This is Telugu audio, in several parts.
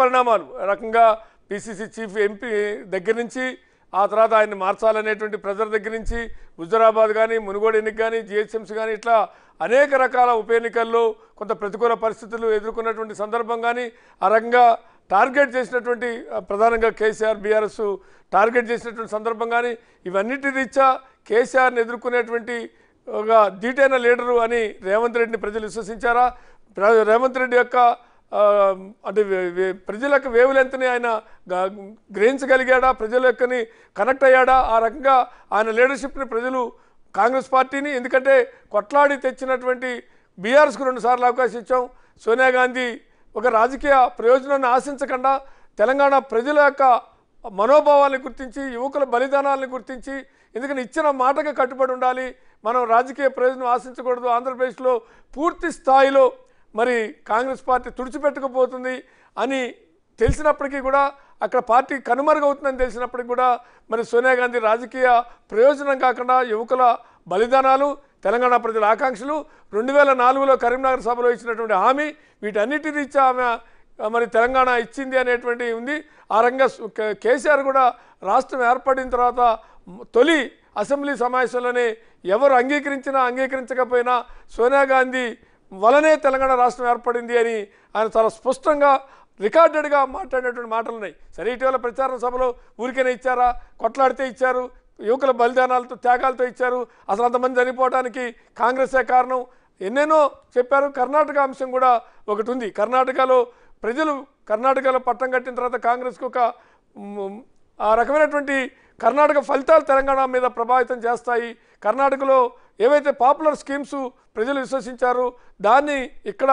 పరిణామాలు రకంగా పిసిసి చీఫ్ ఎంపీ దగ్గర నుంచి ఆ తర్వాత ఆయన్ని మార్చాలనేటువంటి ప్రెజర్ దగ్గర నుంచి హుజరాబాద్ కానీ మునుగోడు ఎన్నిక కానీ జిహెచ్ఎంసి కానీ ఇట్లా అనేక రకాల ఉప ఎన్నికల్లో కొంత ప్రతికూల పరిస్థితులు ఎదుర్కొన్నటువంటి సందర్భం కానీ ఆ రకంగా టార్గెట్ చేసినటువంటి ప్రధానంగా కేసీఆర్ బీఆర్ఎస్ టార్గెట్ చేసినటువంటి సందర్భం కానీ ఇవన్నిటి రీత్యా కేసీఆర్ని ఎదుర్కొనేటువంటి ఒక ధీటైన లీడరు అని రేవంత్ రెడ్డిని ప్రజలు విశ్వసించారా రేవంత్ రెడ్డి యొక్క అంటే ప్రజలకు వేవులెంతని ఆయన గ్రహించగలిగాడా ప్రజల యొక్కని కనెక్ట్ అయ్యాడా ఆ రకంగా ఆయన లీడర్షిప్ని ప్రజలు కాంగ్రెస్ పార్టీని ఎందుకంటే కొట్లాడి తెచ్చినటువంటి బీఆర్ఎస్కు రెండుసార్లు అవకాశం ఇచ్చాం సోనియా గాంధీ ఒక రాజకీయ ప్రయోజనాన్ని ఆశించకుండా తెలంగాణ ప్రజల యొక్క మనోభావాలను గుర్తించి యువకుల బలిదానాలను గుర్తించి ఎందుకని ఇచ్చిన మాటగా కట్టుబడి ఉండాలి మనం రాజకీయ ప్రయోజనం ఆశించకూడదు ఆంధ్రప్రదేశ్లో పూర్తి స్థాయిలో మరి కాంగ్రెస్ పార్టీ తుడిచిపెట్టకపోతుంది అని తెలిసినప్పటికీ కూడా అక్కడ పార్టీ కనుమరుగవుతుందని తెలిసినప్పటికీ కూడా మరి సోనియా గాంధీ రాజకీయ ప్రయోజనం కాకుండా యువకుల బలిదానాలు తెలంగాణ ప్రజల ఆకాంక్షలు రెండు వేల నాలుగులో కరీంనగర్ సభలో ఇచ్చినటువంటి హామీ వీటన్నిటి రీత్యా ఆమె మరి తెలంగాణ ఇచ్చింది అనేటువంటి ఉంది ఆ రంగా కేసీఆర్ కూడా రాష్ట్రం ఏర్పడిన తర్వాత తొలి అసెంబ్లీ సమావేశంలోనే ఎవరు అంగీకరించినా అంగీకరించకపోయినా సోనియా గాంధీ వలనే తెలంగాణ రాష్ట్రం ఏర్పడింది అని ఆయన చాలా స్పష్టంగా రికార్డెడ్గా మాట్లాడినటువంటి మాటలు ఉన్నాయి సరే ఇటీవల ప్రచార సభలో ఊరికైనా ఇచ్చారా కొట్లాడితే ఇచ్చారు యువకుల బలిదానాలతో త్యాగాలతో ఇచ్చారు అసలు అంతమంది చనిపోవడానికి కాంగ్రెసే కారణం ఎన్నెన్నో చెప్పారు కర్ణాటక అంశం కూడా ఒకటి ఉంది కర్ణాటకలో ప్రజలు కర్ణాటకలో పట్టం కట్టిన తర్వాత కాంగ్రెస్కి ఒక ఆ రకమైనటువంటి కర్ణాటక ఫలితాలు తెలంగాణ మీద ప్రభావితం చేస్తాయి కర్ణాటకలో ఏవైతే పాపులర్ స్కీమ్స్ ప్రజలు విశ్వసించారు దాన్ని ఇక్కడ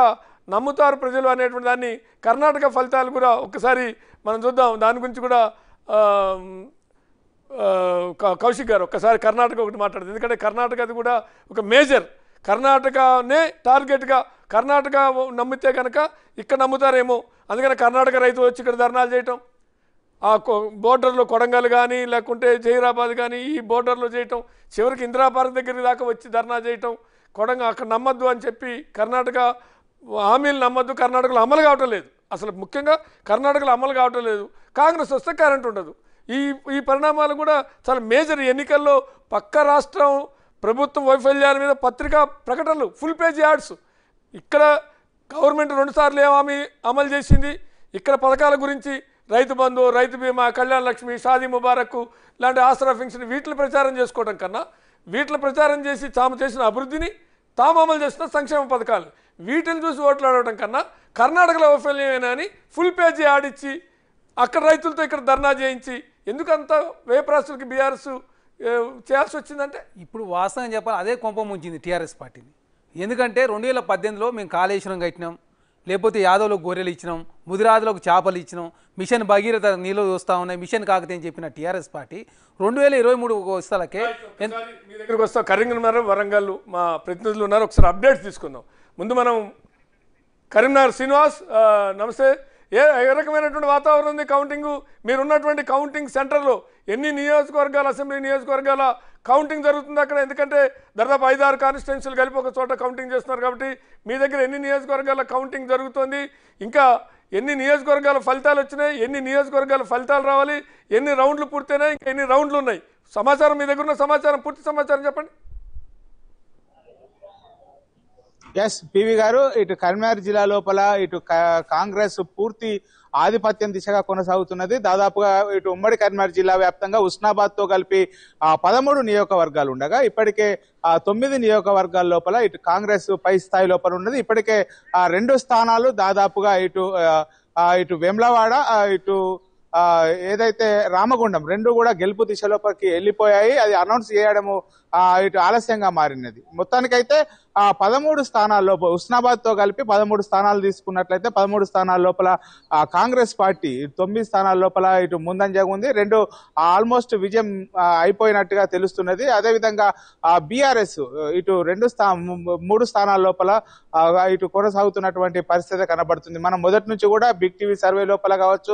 నమ్ముతారు ప్రజలు అనేటువంటి దాన్ని కర్ణాటక ఫలితాలు కూడా ఒక్కసారి మనం చూద్దాం దాని గురించి కూడా కౌశిక్ గారు ఒక్కసారి కర్ణాటక ఒకటి మాట్లాడదు ఎందుకంటే కర్ణాటక అది కూడా ఒక మేజర్ కర్ణాటకనే టార్గెట్గా కర్ణాటక నమ్మితే కనుక ఇక్కడ నమ్ముతారేమో అందుకని కర్ణాటక రైతులు వచ్చి ఇక్కడ ధర్నాలు చేయటం ఆ బోర్డర్లో కొడంగల్ కానీ లేకుంటే జహీరాబాద్ కానీ ఈ బోర్డర్లో చేయటం చివరికి ఇందిరా దగ్గర దాకా వచ్చి ధర్నా చేయటం కొడంగ అక్కడ నమ్మద్దు అని చెప్పి కర్ణాటక హామీలు నమ్మద్దు కర్ణాటకలో అమలు కావటం లేదు అసలు ముఖ్యంగా కర్ణాటకలో అమలు కావటం లేదు కాంగ్రెస్ వస్తే కరెంట్ ఉండదు ఈ ఈ పరిణామాలు కూడా చాలా మేజర్ ఎన్నికల్లో పక్క రాష్ట్రం ప్రభుత్వం వైఫల్యాల మీద పత్రికా ప్రకటనలు ఫుల్ పేజ్ యాడ్స్ ఇక్కడ గవర్నమెంట్ రెండుసార్లు ఏ హామీ అమలు చేసింది ఇక్కడ పథకాల గురించి రైతు బంధు రైతు బీమా కళ్యాణ లక్ష్మి షాదీ ముబారక్ లాంటి ఆసరా ఫింక్షన్ వీటిని ప్రచారం చేసుకోవడం కన్నా వీటిని ప్రచారం చేసి తాము చేసిన అభివృద్ధిని తాము అమలు చేసిన సంక్షేమ పథకాలు వీటిని చూసి ఓట్లు ఆడటం కన్నా కర్ణాటకలో వైఫల్యమేనా అని ఫుల్ పేజీ ఆడిచ్చి అక్కడ రైతులతో ఇక్కడ ధర్నా చేయించి ఎందుకంత వేపరాస్తులకి బీఆర్ఎస్ చేయాల్సి వచ్చిందంటే ఇప్పుడు వాస్తవం చెప్పాలి అదే కొంప ముంచింది టీఆర్ఎస్ పార్టీని ఎందుకంటే రెండు వేల పద్దెనిమిదిలో మేము కాళేశ్వరం కట్టినాం లేకపోతే యాదవ్లకు గొర్రెలు ఇచ్చినాం ముదిరాదులకు చేపలు ఇచ్చినాం మిషన్ భగీరథ నీళ్ళు వస్తూ ఉన్నాయి మిషన్ కాకతే అని చెప్పిన టీఆర్ఎస్ పార్టీ రెండు వేల ఇరవై మూడు వస్తాలకే మీ దగ్గరకు వస్తా కరీంనగర్ వరంగల్ మా ప్రతినిధులు ఉన్నారు ఒకసారి అప్డేట్స్ తీసుకుందాం ముందు మనం కరీంనగర్ శ్రీనివాస్ నమస్తే ఏ రకమైనటువంటి వాతావరణం ఉంది కౌంటింగు మీరున్నటువంటి కౌంటింగ్ సెంటర్లో ఎన్ని నియోజకవర్గాల అసెంబ్లీ నియోజకవర్గాల కౌంటింగ్ జరుగుతుంది అక్కడ ఎందుకంటే దాదాపు ఆరు కాన్స్టిట్యున్సీలు కలిపి ఒక చోట కౌంటింగ్ చేస్తున్నారు కాబట్టి మీ దగ్గర ఎన్ని నియోజకవర్గాల కౌంటింగ్ జరుగుతుంది ఇంకా ఎన్ని నియోజకవర్గాల ఫలితాలు వచ్చినాయి ఎన్ని నియోజకవర్గాల ఫలితాలు రావాలి ఎన్ని రౌండ్లు పూర్తయినాయి ఇంకా ఎన్ని రౌండ్లు ఉన్నాయి సమాచారం మీ దగ్గర ఉన్న సమాచారం పూర్తి సమాచారం చెప్పండి ఎస్ పివి గారు ఇటు కరీంనగర్ జిల్లా లోపల ఇటు కాంగ్రెస్ పూర్తి ఆధిపత్యం దిశగా కొనసాగుతున్నది దాదాపుగా ఇటు ఉమ్మడి కరీంనగర్ జిల్లా వ్యాప్తంగా ఉస్నాబాద్ తో కలిపి పదమూడు నియోజకవర్గాలు ఉండగా ఇప్పటికే తొమ్మిది నియోజకవర్గాల లోపల ఇటు కాంగ్రెస్ పై స్థాయి లోపల ఉన్నది ఇప్పటికే రెండు స్థానాలు దాదాపుగా ఇటు ఇటు వెమ్లవాడ ఇటు ఏదైతే రామగుండం రెండు కూడా గెలుపు దిశలోపలికి వెళ్ళిపోయాయి అది అనౌన్స్ చేయడము ఇటు ఆలస్యంగా మారినది మొత్తానికైతే ఆ పదమూడు స్థానాల లోపల ఉస్నాబాద్ తో కలిపి పదమూడు స్థానాలు తీసుకున్నట్లయితే పదమూడు స్థానాల లోపల కాంగ్రెస్ పార్టీ తొమ్మిది స్థానాల లోపల ఇటు ముందంజగా ఉంది రెండు ఆల్మోస్ట్ విజయం అయిపోయినట్టుగా తెలుస్తున్నది అదేవిధంగా బీఆర్ఎస్ ఇటు రెండు స్థా మూడు స్థానాల లోపల ఇటు కొనసాగుతున్నటువంటి పరిస్థితి కనబడుతుంది మనం మొదటి నుంచి కూడా బిగ్ టీవీ సర్వే లోపల కావచ్చు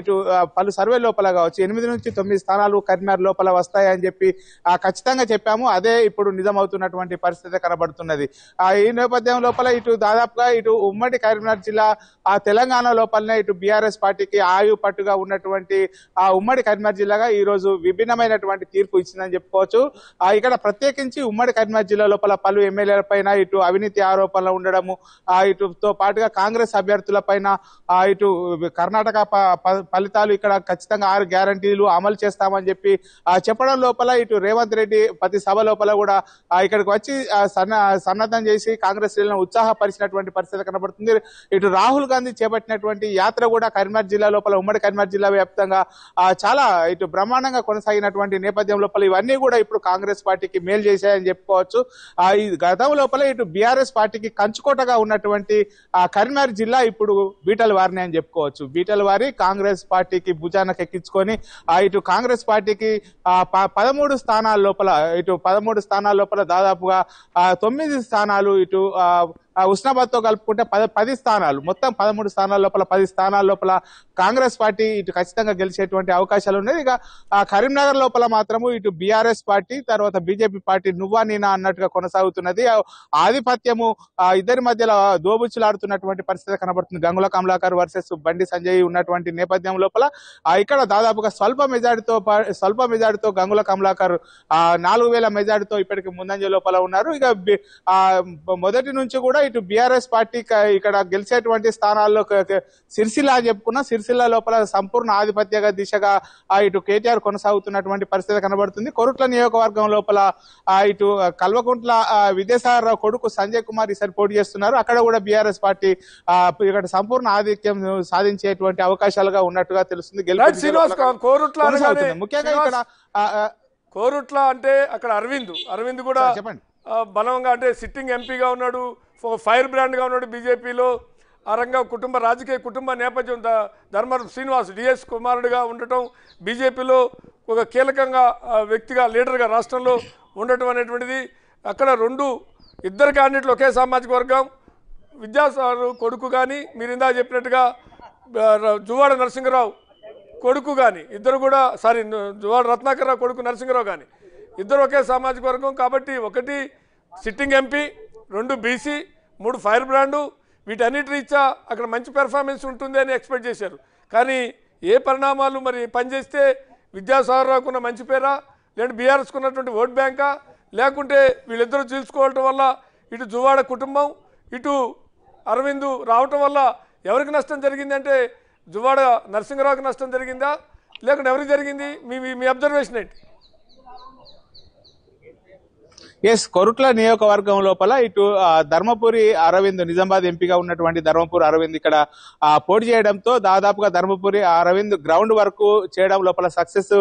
ఇటు పలు సర్వే లోపల కావచ్చు ఎనిమిది నుంచి తొమ్మిది స్థానాలు కరీంనగర్ లోపల వస్తాయని చెప్పి ఖచ్చితంగా చెప్పాము అదే ఇప్పుడు నిజమవుతున్నటువంటి పరిస్థితి కనబడుతుంది ఆ ఈ నేపథ్యం లోపల ఇటు దాదాపుగా ఇటు ఉమ్మడి కరీంనగర్ జిల్లా ఆ తెలంగాణ లోపలనే ఇటు బీఆర్ఎస్ పార్టీకి ఆయు పట్టుగా ఉన్నటువంటి ఆ ఉమ్మడి కరీంనగర్ జిల్లాగా ఈ రోజు విభిన్నమైనటువంటి తీర్పు ఇచ్చిందని చెప్పుకోవచ్చు ఇక్కడ ప్రత్యేకించి ఉమ్మడి కరీంనగర్ జిల్లా లోపల పలు ఎమ్మెల్యేల పైన ఇటు అవినీతి ఆరోపణలు ఉండడము ఇటుతో పాటుగా కాంగ్రెస్ అభ్యర్థుల పైన ఇటు కర్ణాటక ఫలితాలు ఇక్కడ ఖచ్చితంగా ఆరు గ్యారంటీలు అమలు చేస్తామని చెప్పి చెప్పడం లోపల ఇటు రేవంత్ రెడ్డి ప్రతి సభ లోపల కూడా ఇక్కడికి వచ్చి సన్న సన్నద్ధం చేసి కాంగ్రెస్ ఉత్సాహపరిచినటువంటి పరిస్థితి కనబడుతుంది ఇటు రాహుల్ గాంధీ చేపట్టినటువంటి యాత్ర కూడా కరీంనగర్ జిల్లా లోపల ఉమ్మడి కరీంనగర్ జిల్లా వ్యాప్తంగా చాలా ఇటు బ్రహ్మాండంగా కొనసాగినటువంటి నేపథ్యం లోపల ఇవన్నీ కూడా ఇప్పుడు కాంగ్రెస్ పార్టీకి మేలు చేశాయని చెప్పుకోవచ్చు ఈ గతం లోపల ఇటు బీఆర్ఎస్ పార్టీకి కంచుకోటగా ఉన్నటువంటి కరీంనగర్ జిల్లా ఇప్పుడు బీటల వారిని అని చెప్పుకోవచ్చు బీటల వారి కాంగ్రెస్ పార్టీకి భుజానకు ఎక్కించుకొని ఇటు కాంగ్రెస్ పార్టీకి పదమూడు స్థానాల లోపల ఇటు పదమూడు స్థానాల లోపల దాదాపుగా తొమ్మిది ఎనిమిది స్థానాలు ఇటు ఉస్నాబాద్ తో కలుపుకుంటే పద పది స్థానాలు మొత్తం పదమూడు స్థానాల లోపల పది స్థానాల లోపల కాంగ్రెస్ పార్టీ ఇటు ఖచ్చితంగా గెలిచేటువంటి అవకాశాలు ఉన్నాయి ఇక కరీంనగర్ లోపల మాత్రము ఇటు బీఆర్ఎస్ పార్టీ తర్వాత బీజేపీ పార్టీ నువ్వా నీనా అన్నట్టుగా కొనసాగుతున్నది ఆధిపత్యము ఇద్దరి మధ్యలో దోబుచ్చులాడుతున్నటువంటి పరిస్థితి కనబడుతుంది గంగుల కమలాకర్ వర్సెస్ బండి సంజయ్ ఉన్నటువంటి నేపథ్యం లోపల ఇక్కడ దాదాపుగా స్వల్ప మెజార్టీతో స్వల్ప మెజార్టీతో గంగుల కమలాకర్ నాలుగు వేల మెజార్టీతో ఇప్పటికి ముందంజ లోపల ఉన్నారు ఇక మొదటి నుంచి కూడా ఇటు బీఆర్ఎస్ పార్టీ ఇక్కడ గెలిచేటువంటి స్థానాల్లో సిరిసిల్ల చెప్పుకున్నా సిరిసిల్ల లోపల సంపూర్ణ ఆధిపత్య దిశగా ఇటు కేటీఆర్ కొనసాగుతున్నటువంటి పరిస్థితి కనబడుతుంది కొరుట్ల నియోజకవర్గం లోపల ఇటు కల్వకుంట్ల విదేశారావు కొడుకు సంజయ్ కుమార్ ఈసారి పోటీ చేస్తున్నారు అక్కడ కూడా బీఆర్ఎస్ పార్టీ ఇక్కడ సంపూర్ణ ఆధిక్యం సాధించేటువంటి అవకాశాలుగా ఉన్నట్టుగా తెలుస్తుంది ముఖ్యంగా ఇక్కడ కోరుట్ల అంటే అక్కడ అరవింద్ అరవింద్ కూడా చెప్పండి బలంగా అంటే సిట్టింగ్ ఎంపీగా ఉన్నాడు ఫైర్ బ్రాండ్గా ఉన్నాడు బీజేపీలో ఆ రంగం కుటుంబ రాజకీయ కుటుంబ నేపథ్యం ధర్మరం శ్రీనివాస్ డిఎస్ కుమారుడిగా ఉండటం బీజేపీలో ఒక కీలకంగా వ్యక్తిగా లీడర్గా రాష్ట్రంలో ఉండటం అనేటువంటిది అక్కడ రెండు ఇద్దరు క్యాండిడేట్లు ఒకే సామాజిక వర్గం విద్యాసారు కొడుకు కానీ మీరు ఇందా చెప్పినట్టుగా జువాడ నరసింహరావు కొడుకు కానీ ఇద్దరు కూడా సారీ జువాడ రత్నాకర్ కొడుకు నరసింహరావు కానీ ఇద్దరు ఒకే సామాజిక వర్గం కాబట్టి ఒకటి సిట్టింగ్ ఎంపీ రెండు బీసీ మూడు ఫైర్ బ్రాండు వీటన్నిటి రీత్యా అక్కడ మంచి పెర్ఫార్మెన్స్ ఉంటుంది అని ఎక్స్పెక్ట్ చేశారు కానీ ఏ పరిణామాలు మరి పనిచేస్తే విద్యాసాగర్రావుకున్న మంచి పేరా లేదంటే బీఆర్ఎస్కి ఉన్నటువంటి ఓట్ బ్యాంకా లేకుంటే వీళ్ళిద్దరూ చూసుకోవటం వల్ల ఇటు జువాడ కుటుంబం ఇటు అరవిందు రావటం వల్ల ఎవరికి నష్టం జరిగిందంటే జువాడ నరసింహరావుకి నష్టం జరిగిందా లేకుంటే ఎవరికి జరిగింది మీ మీ అబ్జర్వేషన్ ఏంటి ఎస్ కొరుట్ల నియోజకవర్గం లోపల ఇటు ధర్మపురి అరవింద్ నిజామాబాద్ ఎంపీగా ఉన్నటువంటి ధర్మపురి అరవింద్ ఇక్కడ పోటీ చేయడంతో దాదాపుగా ధర్మపురి అరవింద్ గ్రౌండ్ వర్క్ చేయడం లోపల సక్సెస్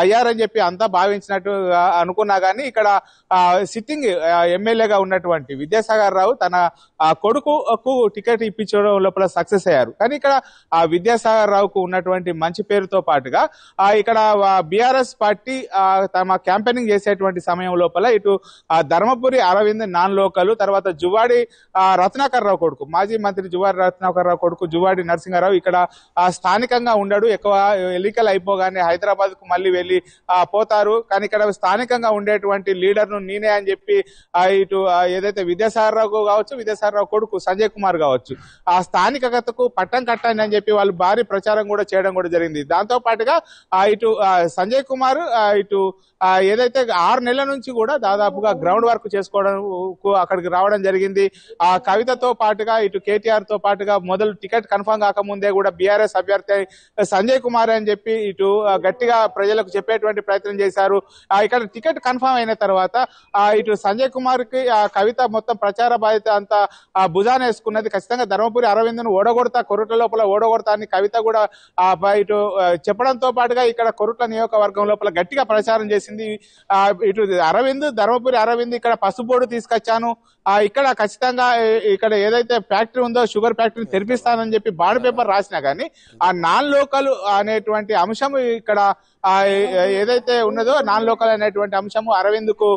అయ్యారని చెప్పి అంతా భావించినట్టు అనుకున్నా కానీ ఇక్కడ సిట్టింగ్ ఎమ్మెల్యేగా ఉన్నటువంటి విద్యాసాగర్ రావు తన కొడుకుకు టికెట్ ఇప్పించడం లోపల సక్సెస్ అయ్యారు కానీ ఇక్కడ ఆ విద్యాసాగర్ రావుకు ఉన్నటువంటి మంచి పేరుతో పాటుగా ఇక్కడ బీఆర్ఎస్ పార్టీ తమ క్యాంపెయినింగ్ చేసేటువంటి సమయం లోపల ఇటు ధర్మపురి అరవింద్ నాన్ లోకలు తర్వాత జువాడి రత్నాకర్రావు కొడుకు మాజీ మంత్రి జువాడి రత్నాకర్రావు కొడుకు జువాడి నరసింహారావు ఇక్కడ స్థానికంగా ఉండడు ఎక్కువ ఎన్నికలు అయిపోగానే హైదరాబాద్ కు మళ్ళీ వెళ్ళి పోతారు కానీ ఇక్కడ స్థానికంగా ఉండేటువంటి లీడర్ను నేనే అని చెప్పి ఇటు ఏదైతే విద్యాసాగరరావు కావచ్చు విద్యాసాగరరావు కొడుకు సంజయ్ కుమార్ కావచ్చు ఆ స్థానికతకు పట్టం కట్టండి అని చెప్పి వాళ్ళు భారీ ప్రచారం కూడా చేయడం కూడా జరిగింది దాంతో పాటుగా ఇటు సంజయ్ కుమార్ ఇటు ఏదైతే ఆరు నెలల నుంచి కూడా దాదాపుగా గ్రౌండ్ వర్క్ చేసుకోవడం అక్కడికి రావడం జరిగింది ఆ కవితతో పాటుగా ఇటు కేటీఆర్ తో పాటుగా మొదలు టికెట్ కన్ఫర్మ్ కాకముందే కూడా బీఆర్ఎస్ అభ్యర్థి సంజయ్ కుమార్ అని చెప్పి ఇటు గట్టిగా ప్రజలకు చెప్పేటువంటి ప్రయత్నం చేశారు ఇక్కడ టికెట్ కన్ఫర్మ్ అయిన తర్వాత ఇటు సంజయ్ కుమార్ కి ఆ కవిత మొత్తం ప్రచార బాధ్యత అంతా భుజాన్ వేసుకున్నది ఖచ్చితంగా ధర్మపురి అరవింద్ను ఓడగొడతా కొరుట్ల లోపల ఓడగొడతా అని కవిత కూడా ఇటు చెప్పడంతో పాటుగా ఇక్కడ కొరుట్ల నియోజకవర్గం లోపల గట్టిగా ప్రచారం చేసింది ఇటు అరవింద్ ధర్మపురి అరవింద్ ఇక్కడ పసుపోడు తీసుకొచ్చాను ఆ ఇక్కడ ఖచ్చితంగా ఇక్కడ ఏదైతే ఫ్యాక్టరీ ఉందో షుగర్ ఫ్యాక్టరీ తెరిపిస్తానని చెప్పి బాండ్ పేపర్ రాసినా గానీ ఆ నాన్ లోకల్ అనేటువంటి అంశం ఇక్కడ ఏదైతే ఉన్నదో నాన్ లోకల్ అనేటువంటి అంశము అరవింద్ కు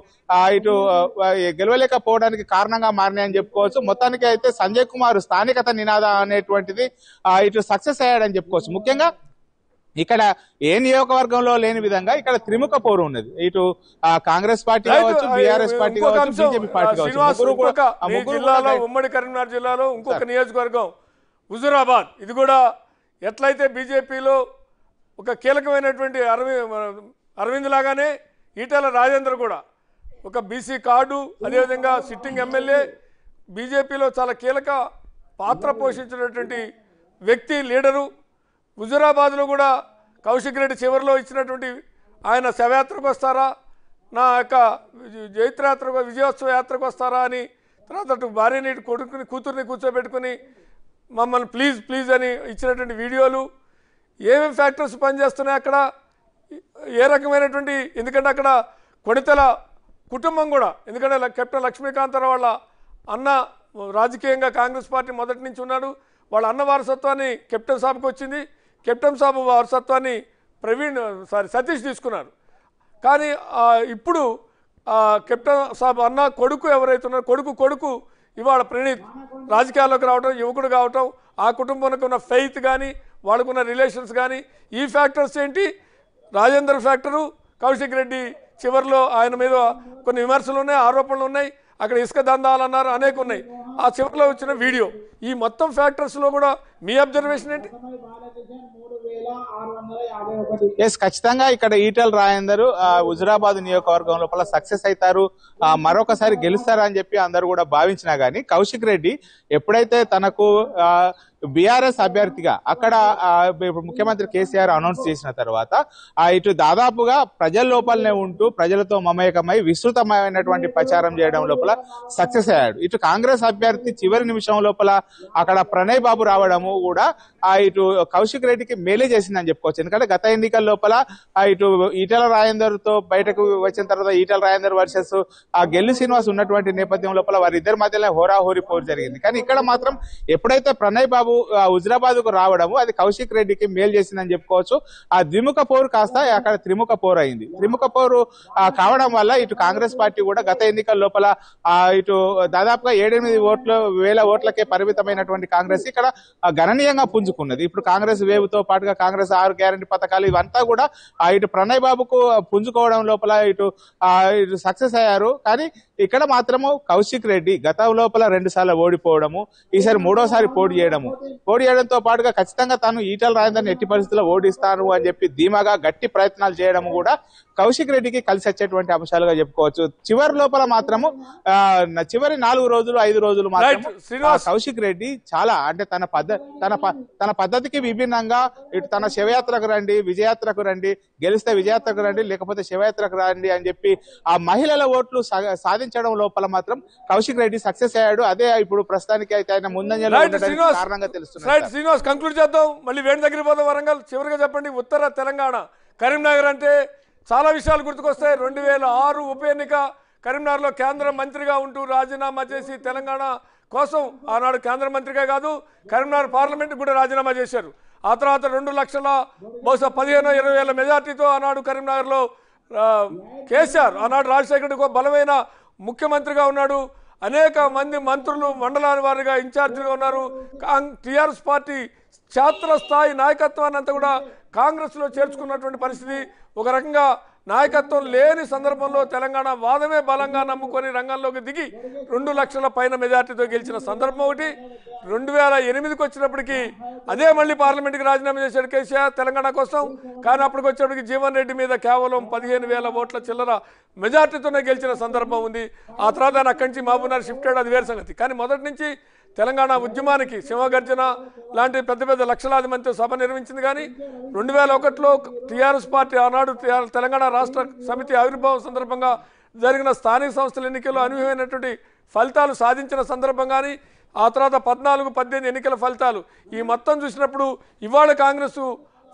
ఇటు గెలవలేకపోవడానికి కారణంగా మారినాయని చెప్పుకోవచ్చు మొత్తానికి అయితే సంజయ్ కుమార్ స్థానికత నినాద అనేటువంటిది ఇటు సక్సెస్ అయ్యాడని చెప్పుకోవచ్చు ముఖ్యంగా ఇక్కడ ఏ నియోజకవర్గంలో లేని విధంగా ఇక్కడ త్రిముఖ పోరు ఉన్నది ఇటు కాంగ్రెస్ పార్టీ కావచ్చు బీఆర్ఎస్ పార్టీ కావచ్చు పార్టీ కావచ్చు జిల్లాలో ఉమ్మడి కరీంనగర్ జిల్లాలో ఇంకొక నియోజకవర్గం హుజురాబాద్ ఇది కూడా ఎట్లయితే బీజేపీలో ఒక కీలకమైనటువంటి అరవింద్ లాగానే ఈటల రాజేంద్ర కూడా ఒక బీసీ కార్డు అదేవిధంగా సిట్టింగ్ ఎమ్మెల్యే బీజేపీలో చాలా కీలక పాత్ర పోషించినటువంటి వ్యక్తి లీడరు హుజూరాబాద్లో కూడా కౌశిక్ రెడ్డి చివరిలో ఇచ్చినటువంటి ఆయన శవయాత్రకు వస్తారా నా యొక్క జైత్రయాత్ర విజయోత్సవ యాత్రకు వస్తారా అని తర్వాత భార్యని కొడుకుని కూతుర్ని కూర్చోబెట్టుకుని మమ్మల్ని ప్లీజ్ ప్లీజ్ అని ఇచ్చినటువంటి వీడియోలు ఏమేమి ఫ్యాక్టర్స్ పనిచేస్తున్నాయి అక్కడ ఏ రకమైనటువంటి ఎందుకంటే అక్కడ కొణితల కుటుంబం కూడా ఎందుకంటే కెప్టెన్ లక్ష్మీకాంతరావు వాళ్ళ అన్న రాజకీయంగా కాంగ్రెస్ పార్టీ మొదటి నుంచి ఉన్నాడు వాళ్ళ అన్న వారసత్వాన్ని కెప్టెన్ సాబ్కి వచ్చింది కెప్టెన్ సాబు వారసత్వాన్ని ప్రవీణ్ సారీ సతీష్ తీసుకున్నారు కానీ ఇప్పుడు కెప్టెన్ సాబ్ అన్న కొడుకు ఎవరైతే ఉన్నారో కొడుకు కొడుకు ఇవాళ ప్రణీత్ రాజకీయాల్లోకి రావడం యువకుడు కావటం ఆ కుటుంబానికి ఉన్న ఫెయిత్ కానీ వాళ్ళకున్న రిలేషన్స్ కానీ ఈ ఫ్యాక్టర్స్ ఏంటి రాజేంద్ర ఫ్యాక్టరు కౌశిక్ రెడ్డి చివరిలో ఆయన మీద కొన్ని విమర్శలు ఉన్నాయి ఆరోపణలు ఉన్నాయి అక్కడ ఇసుక దందాలు అన్నారు అనేక ఉన్నాయి ఆ చివరిలో వచ్చిన వీడియో ఈ మొత్తం ఫ్యాక్టర్స్లో కూడా మీ అబ్జర్వేషన్ ఏంటి ఖచ్చితంగా ఇక్కడ ఈటల రాయందరు హుజురాబాద్ నియోజకవర్గం లోపల సక్సెస్ అవుతారు మరొకసారి గెలుస్తారని చెప్పి అందరూ కూడా భావించినా గానీ కౌశిక్ రెడ్డి ఎప్పుడైతే తనకు బిఆర్ఎస్ అభ్యర్థిగా అక్కడ ముఖ్యమంత్రి కేసీఆర్ అనౌన్స్ చేసిన తర్వాత ఇటు దాదాపుగా ప్రజల లోపలనే ఉంటూ ప్రజలతో మమేకమై విస్తృతమైనటువంటి ప్రచారం చేయడం లోపల సక్సెస్ అయ్యాడు ఇటు కాంగ్రెస్ అభ్యర్థి చివరి నిమిషం లోపల అక్కడ ప్రణయ్ బాబు రావడము కూడా ఇటు కౌశిక్ రెడ్డికి మేలే మళ్లీ చేసిందని చెప్పుకోవచ్చు ఎందుకంటే గత ఎన్నికల లోపల ఇటు ఈటల తో బయటకు వచ్చిన తర్వాత ఈటల రాయందర్ వర్సెస్ ఆ గెల్లు శ్రీనివాస్ ఉన్నటువంటి నేపథ్యం లోపల వారిద్దరి మధ్యలో హోరాహోరి పోరు జరిగింది కానీ ఇక్కడ మాత్రం ఎప్పుడైతే ప్రణయ్ బాబు హుజరాబాద్ కు రావడము అది కౌశిక్ రెడ్డికి మేలు చేసిందని చెప్పుకోవచ్చు ఆ ద్విముఖ పోరు కాస్త అక్కడ త్రిముఖ పోరు అయింది త్రిముఖ పోరు కావడం వల్ల ఇటు కాంగ్రెస్ పార్టీ కూడా గత ఎన్నికల లోపల ఇటు దాదాపుగా ఏడెనిమిది ఓట్ల వేల ఓట్లకే పరిమితమైనటువంటి కాంగ్రెస్ ఇక్కడ గణనీయంగా పుంజుకున్నది ఇప్పుడు కాంగ్రెస్ వేవ్ తో పాటుగా కాంగ్రెస్ ఆరు గ్యారంటీ పథకాలు ఇవంతా కూడా ఇటు ప్రణయ్ బాబుకు పుంజుకోవడం లోపల ఇటు ఇటు సక్సెస్ అయ్యారు కానీ ఇక్కడ మాత్రము కౌశిక్ రెడ్డి గత లోపల రెండు సార్లు ఓడిపోవడము ఈసారి మూడోసారి పోటీ చేయడము పోటీ చేయడంతో పాటుగా ఖచ్చితంగా తాను ఈటల రాజధాని ఎట్టి పరిస్థితుల్లో ఓడిస్తాను అని చెప్పి ధీమాగా గట్టి ప్రయత్నాలు చేయడం కూడా కౌశిక్ రెడ్డికి కలిసి వచ్చేటువంటి అంశాలుగా చెప్పుకోవచ్చు చివరి లోపల మాత్రము చివరి నాలుగు రోజులు ఐదు రోజులు మాత్రం కౌశిక్ రెడ్డి చాలా అంటే తన పద్ధ తన తన పద్ధతికి విభిన్నంగా తన శివయాత్రకు రండి విజయాత్రకు రండి గెలిస్తే విజయాత్రకు రండి లేకపోతే శివయాత్రకు రండి అని చెప్పి ఆ మహిళల ఓట్లు సాధించడం లోపల మాత్రం కౌశిక్ రెడ్డి సక్సెస్ అయ్యాడు అదే ఇప్పుడు ప్రస్తుతానికి అయితే ఆయన ముందంజలో కారణంగా తెలుస్తుంది శ్రీనివాస్ మళ్ళీ వరంగల్ చివరిగా చెప్పండి ఉత్తర తెలంగాణ కరీంనగర్ అంటే చాలా విషయాలు గుర్తుకొస్తాయి రెండు వేల ఆరు ఉప ఎన్నిక కరీంనగర్లో కేంద్ర మంత్రిగా ఉంటూ రాజీనామా చేసి తెలంగాణ కోసం ఆనాడు కేంద్ర మంత్రిగా కాదు కరీంనగర్ పార్లమెంట్ కూడా రాజీనామా చేశారు ఆ తర్వాత రెండు లక్షల బహుశా పదిహేను ఇరవై వేల మెజార్టీతో ఆనాడు కరీంనగర్లో కేసీఆర్ ఆనాడు రెడ్డి బలమైన ముఖ్యమంత్రిగా ఉన్నాడు అనేక మంది మంత్రులు మండలాల వారిగా ఇన్ఛార్జిగా ఉన్నారు టీఆర్ఎస్ పార్టీ క్షేత్ర స్థాయి నాయకత్వాన్ని అంతా కూడా కాంగ్రెస్లో చేర్చుకున్నటువంటి పరిస్థితి ఒక రకంగా నాయకత్వం లేని సందర్భంలో తెలంగాణ వాదమే బలంగా నమ్ముకొని రంగంలోకి దిగి రెండు లక్షల పైన మెజార్టీతో గెలిచిన సందర్భం ఒకటి రెండు వేల ఎనిమిదికి వచ్చినప్పటికీ అదే మళ్ళీ పార్లమెంట్కి రాజీనామా చేశాడు కేసీఆర్ తెలంగాణ కోసం కానీ అప్పటికి వచ్చేప్పటికి జీవన్ రెడ్డి మీద కేవలం పదిహేను వేల ఓట్ల చిల్లర మెజార్టీతోనే గెలిచిన సందర్భం ఉంది ఆ తర్వాత ఆయన అక్కడి నుంచి మహబూబ్నగర్ షిఫ్ట్ అయ్యాడు అది వేరే సంగతి కానీ మొదటి నుంచి తెలంగాణ ఉద్యమానికి సింహగర్జన లాంటి పెద్ద పెద్ద లక్షలాది మంది సభ నిర్మించింది కానీ రెండు వేల ఒకటిలో టీఆర్ఎస్ పార్టీ ఆనాడు తెలంగాణ రాష్ట్ర సమితి ఆవిర్భావం సందర్భంగా జరిగిన స్థానిక సంస్థల ఎన్నికల్లో అనుభవమైనటువంటి ఫలితాలు సాధించిన సందర్భం కానీ ఆ తర్వాత పద్నాలుగు పద్దెనిమిది ఎన్నికల ఫలితాలు ఈ మొత్తం చూసినప్పుడు ఇవాళ కాంగ్రెస్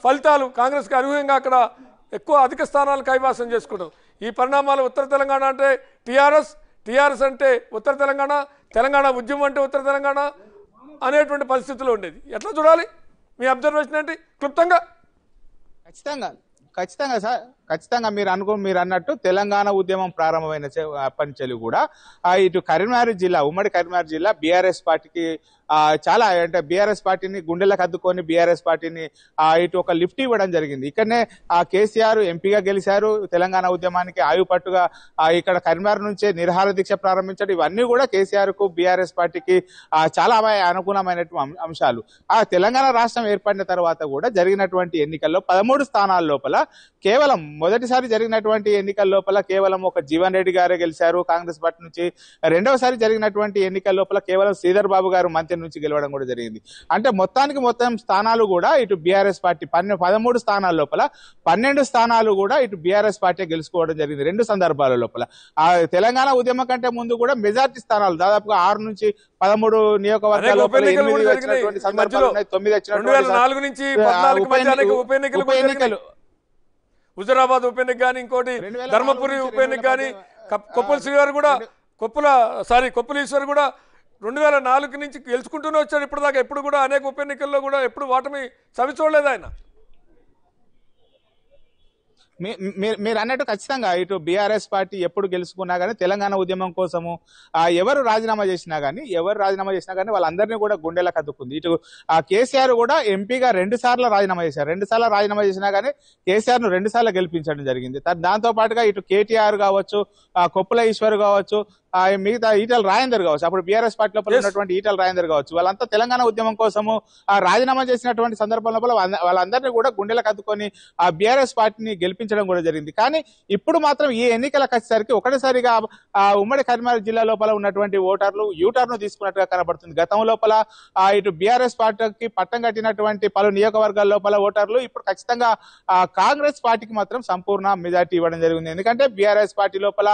ఫలితాలు కాంగ్రెస్కి అనుగుణంగా అక్కడ ఎక్కువ అధిక స్థానాలు కైవాసం చేసుకోవడం ఈ పరిణామాలు ఉత్తర తెలంగాణ అంటే టీఆర్ఎస్ టీఆర్ఎస్ అంటే ఉత్తర తెలంగాణ తెలంగాణ ఉద్యమం అంటే ఉత్తర తెలంగాణ అనేటువంటి పరిస్థితుల్లో ఉండేది ఎట్లా చూడాలి మీ అబ్జర్వేషన్ ఏంటి క్లుప్తంగా ఖచ్చితంగా ఖచ్చితంగా సార్ ఖచ్చితంగా మీరు అనుకో మీరు అన్నట్టు తెలంగాణ ఉద్యమం ప్రారంభమైన పంచలు కూడా ఇటు కరీంనగర్ జిల్లా ఉమ్మడి కరీంనగర్ జిల్లా బీఆర్ఎస్ పార్టీకి చాలా అంటే బీఆర్ఎస్ పార్టీని గుండెలకు అద్దుకొని బీఆర్ఎస్ పార్టీని ఇటు ఒక లిఫ్ట్ ఇవ్వడం జరిగింది ఇక్కడనే ఆ కేసీఆర్ ఎంపీగా గెలిచారు తెలంగాణ ఉద్యమానికి ఆయుపట్టుగా ఇక్కడ కరీంనగర్ నుంచే నిరహార దీక్ష ప్రారంభించడం ఇవన్నీ కూడా కేసీఆర్ కు బీఆర్ఎస్ పార్టీకి చాలా అనుకూలమైన అంశాలు ఆ తెలంగాణ రాష్ట్రం ఏర్పడిన తర్వాత కూడా జరిగినటువంటి ఎన్నికల్లో పదమూడు స్థానాల లోపల కేవలం మొదటిసారి జరిగినటువంటి ఎన్నికల లోపల కేవలం ఒక జీవన్ రెడ్డి గారే గెలిచారు కాంగ్రెస్ పార్టీ నుంచి రెండవసారి జరిగినటువంటి ఎన్నికల లోపల కేవలం శ్రీధర్ బాబు గారు మంత్రి నుంచి గెలవడం కూడా జరిగింది అంటే మొత్తానికి మొత్తం స్థానాలు కూడా ఇటు బీఆర్ఎస్ పార్టీ పన్నె పదమూడు స్థానాల లోపల పన్నెండు స్థానాలు కూడా ఇటు బీఆర్ఎస్ పార్టీ గెలుచుకోవడం జరిగింది రెండు సందర్భాల లోపల ఆ తెలంగాణ ఉద్యమం కంటే ముందు కూడా మెజార్టీ స్థానాలు దాదాపుగా ఆరు నుంచి పదమూడు నియోజకవర్గాలు తొమ్మిది వచ్చినటువంటి ఉప ఎన్నికలు హుజరాబాద్ ఉప ఎన్నిక కానీ ఇంకోటి ధర్మపురి ఉప ఎన్నిక కానీ కొప్పుల శ్రీవారు కూడా కొప్పుల సారీ ఈశ్వర్ కూడా రెండు వేల నాలుగు నుంచి గెలుచుకుంటూనే వచ్చాడు ఇప్పటిదాకా ఎప్పుడు కూడా అనేక ఉప ఎన్నికల్లో కూడా ఎప్పుడు వాటమి చవి చూడలేదు ఆయన మీరు అన్నట్టు ఖచ్చితంగా ఇటు బీఆర్ఎస్ పార్టీ ఎప్పుడు గెలుచుకున్నా కానీ తెలంగాణ ఉద్యమం కోసము ఎవరు రాజీనామా చేసినా కానీ ఎవరు రాజీనామా చేసినా కానీ వాళ్ళందరినీ కూడా గుండెలకు అద్దుకుంది ఇటు ఆ కేసీఆర్ కూడా ఎంపీగా రెండు సార్లు రాజీనామా చేశారు రెండు సార్లు రాజీనామా చేసినా కానీ కేసీఆర్ ను రెండు సార్లు గెలిపించడం జరిగింది దాంతో పాటుగా ఇటు కేటీఆర్ కావచ్చు కొప్పుల ఈశ్వర్ కావచ్చు మిగతా ఈటల రాయందర్ కావచ్చు అప్పుడు బీఆర్ఎస్ పార్టీ లోపల ఉన్నటువంటి ఈటల రాయందర్ కావచ్చు వాళ్ళంతా తెలంగాణ ఉద్యమం కోసము రాజీనామా చేసినటువంటి సందర్భం లోపల వాళ్ళందరినీ కూడా గుండెలకు అద్దుకొని ఆ బీఆర్ఎస్ పార్టీని గెలిపించ ప్రకటించడం కూడా జరిగింది కానీ ఇప్పుడు మాత్రం ఈ ఎన్నికలకు వచ్చేసరికి ఒకటిసారిగా ఉమ్మడి కరీంనగర్ జిల్లా లోపల ఉన్నటువంటి ఓటర్లు యూటర్ను తీసుకున్నట్టుగా కనబడుతుంది గతం లోపల ఇటు బీఆర్ఎస్ పార్టీకి పట్టం కట్టినటువంటి పలు నియోజకవర్గాల లోపల ఓటర్లు ఇప్పుడు ఖచ్చితంగా కాంగ్రెస్ పార్టీకి మాత్రం సంపూర్ణ మెజార్టీ ఇవ్వడం జరిగింది ఎందుకంటే బీఆర్ఎస్ పార్టీ లోపల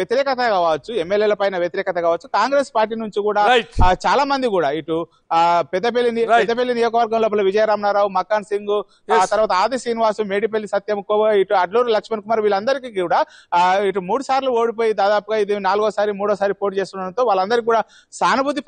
వ్యతిరేకత కావచ్చు ఎమ్మెల్యేల పైన వ్యతిరేకత కావచ్చు కాంగ్రెస్ పార్టీ నుంచి కూడా చాలా మంది కూడా ఇటు పెద్దపల్లి పెద్దపల్లి నియోజకవర్గం లోపల విజయ రామారావు మక్కాన్ సింగ్ తర్వాత ఆది శ్రీనివాసు మేడిపల్లి సత్యం ఇటు అడ్లూరు లక్ష్మణ్ కుమార్ వీళ్ళందరికీ కూడా ఇటు మూడు సార్లు ఓడిపోయి దాదాపుగా ఇది నాలుగోసారి మూడోసారి పోటీ చేస్తుండడంతో వాళ్ళందరికీ కూడా సానుభూతి